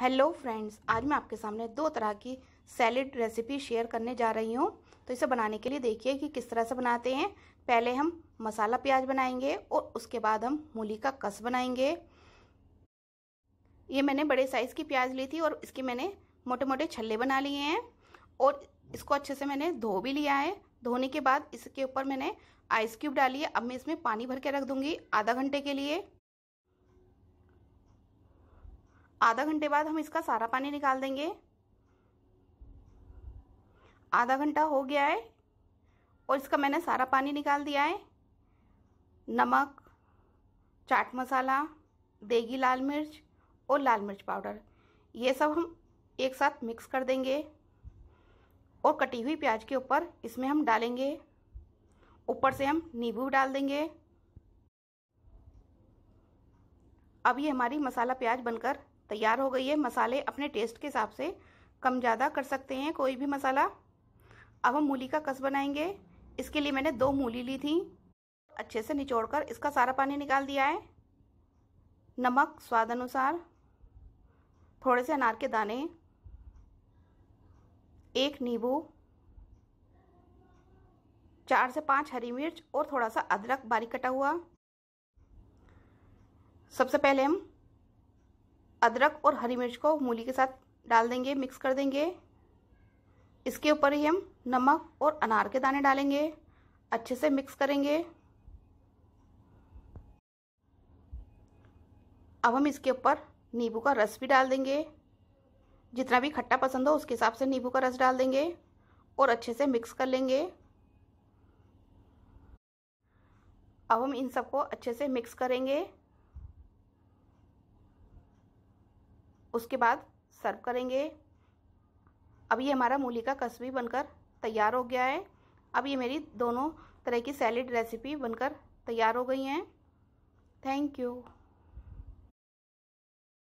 hello friends आज मैं आपके सामने दो तरह की सैलड रेसिपी शेयर करने जा रही हूँ तो इसे बनाने के लिए देखिए कि किस तरह से बनाते हैं पहले हम मसाला प्याज बनाएंगे और उसके बाद हम मूली का कस बनाएंगे ये मैंने बड़े साइज़ की प्याज ली थी और इसके मैंने मोटे मोटे छल्ले बना लिए हैं और इसको अच्छे से मैंने धो भी लिया है धोने के बाद इसके ऊपर मैंने आइस क्यूब डाली है अब मैं इसमें पानी भर के रख दूँगी आधा घंटे के लिए आधा घंटे बाद हम इसका सारा पानी निकाल देंगे आधा घंटा हो गया है और इसका मैंने सारा पानी निकाल दिया है नमक चाट मसाला देगी लाल मिर्च और लाल मिर्च पाउडर ये सब हम एक साथ मिक्स कर देंगे और कटी हुई प्याज के ऊपर इसमें हम डालेंगे ऊपर से हम नींबू डाल देंगे अब ये हमारी मसाला प्याज बनकर तैयार हो गई है मसाले अपने टेस्ट के हिसाब से कम ज़्यादा कर सकते हैं कोई भी मसाला अब हम मूली का कस बनाएंगे इसके लिए मैंने दो मूली ली थी अच्छे से निचोड़कर इसका सारा पानी निकाल दिया है नमक स्वाद अनुसार थोड़े से अनार के दाने एक नींबू चार से पाँच हरी मिर्च और थोड़ा सा अदरक बारीक कटा हुआ सबसे पहले हम अदरक और हरी मिर्च को मूली के साथ डाल देंगे मिक्स कर देंगे इसके ऊपर ही हम नमक और अनार के दाने डालेंगे अच्छे से मिक्स करेंगे अब हम इसके ऊपर नींबू का रस भी डाल देंगे जितना भी खट्टा पसंद हो उसके हिसाब से नींबू का रस डाल देंगे और अच्छे से मिक्स कर लेंगे अब हम इन सबको अच्छे से मिक्स करेंगे उसके बाद सर्व करेंगे अब ये हमारा मूली का कस्बी बनकर तैयार हो गया है अब ये मेरी दोनों तरह की सैलेड रेसिपी बनकर तैयार हो गई हैं थैंक यू